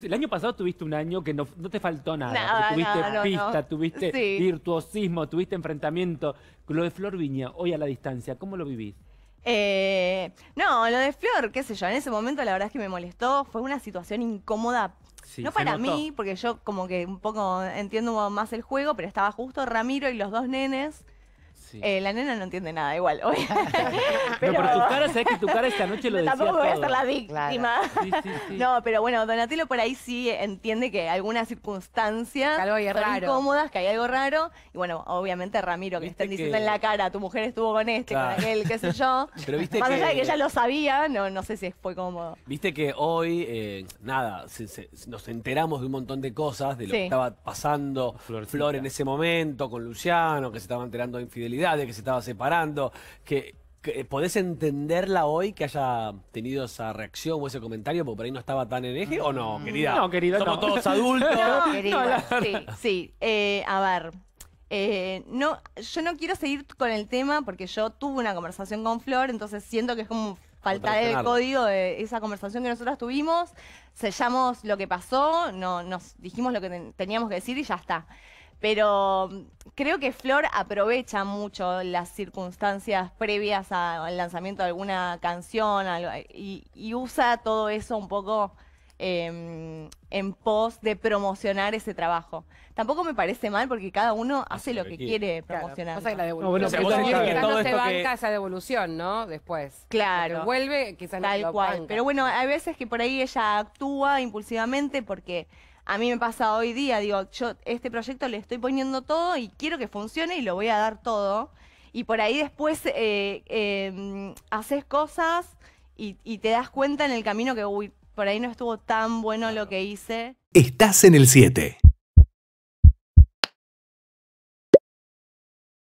El año pasado tuviste un año que no, te faltó nada. tuviste pista, tuviste virtuosismo, tuviste enfrentamiento. Lo de Flor Viña, hoy a la distancia, ¿cómo lo vivís? Eh, no, lo de Flor, qué sé yo, en ese momento la verdad es que me molestó, fue una situación incómoda. no para mí, porque yo como que un poco entiendo más el juego, pero estaba justo Ramiro y los dos nenes. Eh, la nena no entiende nada, igual. pero... por tu cara, sabes que tu cara esta noche lo decía Tampoco voy a ser la víctima. no, pero bueno, Donatello por ahí sí entiende que algunas circunstancias incómodas, que hay algo raro. Y bueno, obviamente Ramiro, que le diciendo en la cara, tu mujer estuvo con este, con aquel, qué sé yo. Pero viste Más que... allá de que ella lo sabía, no, no sé si fue cómodo. Viste que hoy, eh, nada, nos enteramos de un montón de cosas, de lo que estaba pasando Flor en ese momento, con Luciano, que se estaba enterando de infidelidad de que se estaba separando, que, eh, ¿podés entenderla hoy que haya tenido esa reacción o ese comentario porque por ahí no estaba tan en eje o no, mm. querida? No, querida, Somos todos adultos. sí, eh, a ver, eh, no, yo no quiero seguir con el tema porque yo tuve una conversación con Flor, entonces siento que es como faltar el código de esa conversación que nosotros tuvimos, sellamos lo que pasó, no, nos dijimos lo que teníamos que decir y ya está. Pero mm, creo que Flor aprovecha mucho las circunstancias previas al lanzamiento de alguna canción y, usa todo eso un poco em, en pos de promocionar ese trabajo. Tampoco me parece mal porque cada uno hace, lo que, quiere, promocionar. O sea, la devolución. No, o que no se banca esa devolución, ¿no? Después. Claro. Vuelve, quizás Tal cual. Pero bueno, hay veces que por ahí ella actúa impulsivamente porque a mí me pasa hoy día, digo, yo este proyecto le estoy poniendo todo y quiero que funcione y lo voy a dar todo. Y por ahí después eh, em, haces cosas y, te das cuenta en el camino que, uy, por ahí no estuvo tan bueno lo que hice. Estás en el 7.